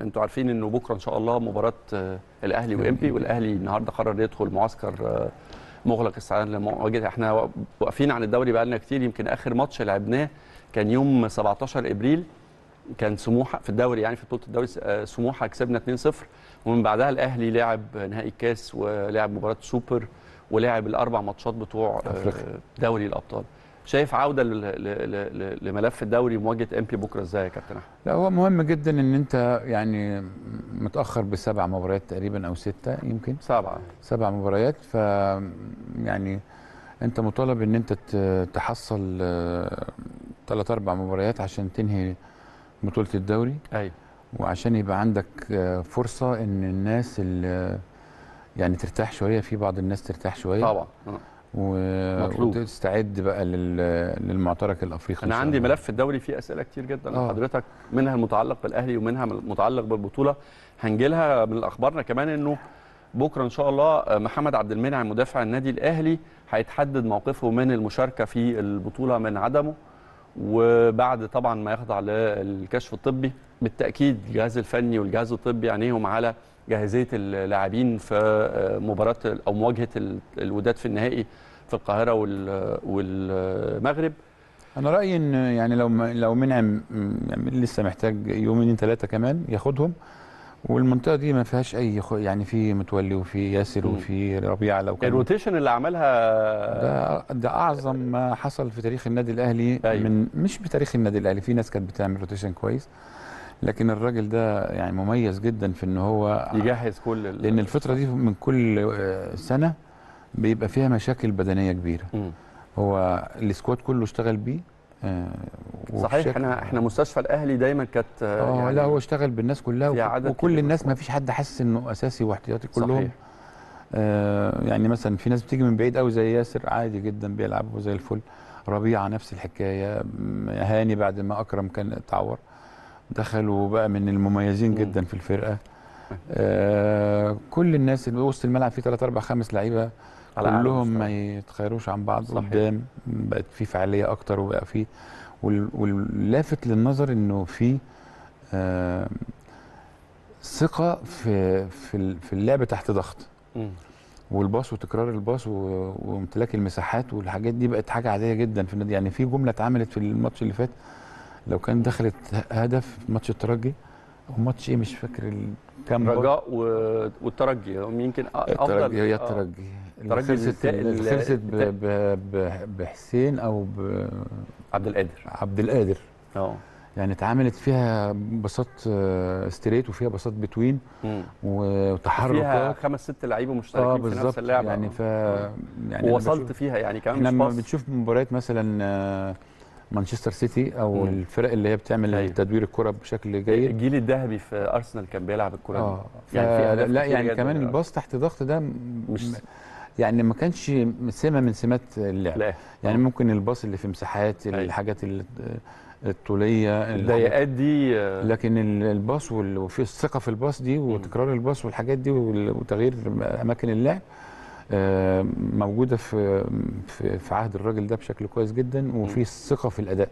انتوا عارفين انه بكره ان شاء الله مباراه آه، الاهلي وامبي والاهلي النهارده قرر يدخل معسكر آه، مغلق الساعه لمواجهه احنا واقفين عن الدوري بقالنا كتير يمكن اخر ماتش لعبناه كان يوم 17 ابريل كان سموحه في الدوري يعني في بطوله الدوري آه، سموحه كسبنا 2-0 ومن بعدها الاهلي لعب نهائي الكاس ولعب مباراه سوبر ولعب الاربع ماتشات بتوع دوري الابطال شايف عوده لملف الدوري مواجهه امبي بكره ازاي يا كابتن احمد؟ لا هو مهم جدا ان انت يعني متاخر بسبع مباريات تقريبا او سته يمكن سبعه سبع مباريات ف يعني انت مطالب ان انت تحصل ثلاث آه، اربع مباريات عشان تنهي بطوله الدوري ايوه وعشان يبقى عندك آه، فرصه ان الناس اللي يعني ترتاح شويه في بعض الناس ترتاح شويه طبعا آه. و... وتستعد بقى للمعترك الافريقي انا عندي ملف الدوري فيه اسئله كتير جدا آه. لحضرتك منها المتعلق بالاهلي ومنها المتعلق بالبطوله هنجي لها من اخبارنا كمان انه بكره ان شاء الله محمد عبد المنعم مدافع النادي الاهلي هيتحدد موقفه من المشاركه في البطوله من عدمه وبعد طبعا ما يخضع للكشف الطبي بالتاكيد الجهاز الفني والجهاز الطبي عينيهم على جاهزيه اللاعبين في مباراه او مواجهه الوداد في النهائي في القاهره والمغرب انا رايي ان يعني لو لو منعم يعني لسه محتاج يومين ثلاثه كمان ياخدهم والمنطقه دي ما فيهاش اي خو... يعني في متولي وفي ياسر وفي ربيع لو كان الروتيشن اللي عملها ده ده اعظم ما حصل في تاريخ النادي الاهلي أيوه. من مش بتاريخ النادي الاهلي في ناس كانت بتعمل روتيشن كويس لكن الراجل ده يعني مميز جدا في ان هو يجهز كل لان الفتره دي من كل آه، سنه بيبقى فيها مشاكل بدنيه كبيره م. هو السكواد كله اشتغل بيه آه، صحيح احنا احنا مستشفى الاهلي دايما كانت اه, آه، يعني لا هو اشتغل بالناس كلها وكل الناس ما فيش حد حس انه اساسي واحتياطي كلهم صحيح. آه يعني مثلا في ناس بتيجي من بعيد قوي زي ياسر عادي جدا بيلعب وزي الفل ربيعه نفس الحكايه هاني بعد ما اكرم كان اتعور دخل وبقى من المميزين جدا في الفرقه آه كل الناس وسط الملعب في ثلاث اربع خمس لعيبه على كلهم ما يتخيروش عن بعض صحيح. قدام بقت في فعاليه اكتر وبقى في واللافت للنظر انه في آه ثقه في في في اللعب تحت ضغط والباص وتكرار الباص وامتلاك المساحات والحاجات دي بقت حاجه عاديه جدا في النادي يعني في جمله اتعملت في الماتش اللي فات لو كان دخلت هدف ماتش الترجي وماتش ايه مش فاكر كام رجاء والترجي يمكن افضل آه. الترجي هي الترجي خلصت خلصت بحسين او ب عبد القادر عبد القادر يعني اه يعني اتعملت فيها باصات ستريت وفيها باصات بتوين وتحرك فيها خمس ست لعيبه مشتركين آه في نفس اللعبه يعني ف يعني ووصلت فيها يعني كمان لما مش بتشوف مباريات مثلا آه، مانشستر سيتي او مم. الفرق اللي هي بتعمل أيوه. تدوير الكره بشكل جيد الجيل الذهبي في ارسنال كان بيلعب الكره آه. ف... يعني لا يعني كمان الباص تحت ضغط ده مش يعني ما كانش سمه من سمات اللعب لا. يعني ممكن الباص اللي في مساحات أيوة. الحاجات الطوليه الضيقات دي آه. لكن الباص وفي الثقه في الباص دي وتكرار الباص والحاجات دي وتغيير اماكن اللعب آه، موجوده في في عهد الراجل ده بشكل كويس جدا وفي ثقه في الاداء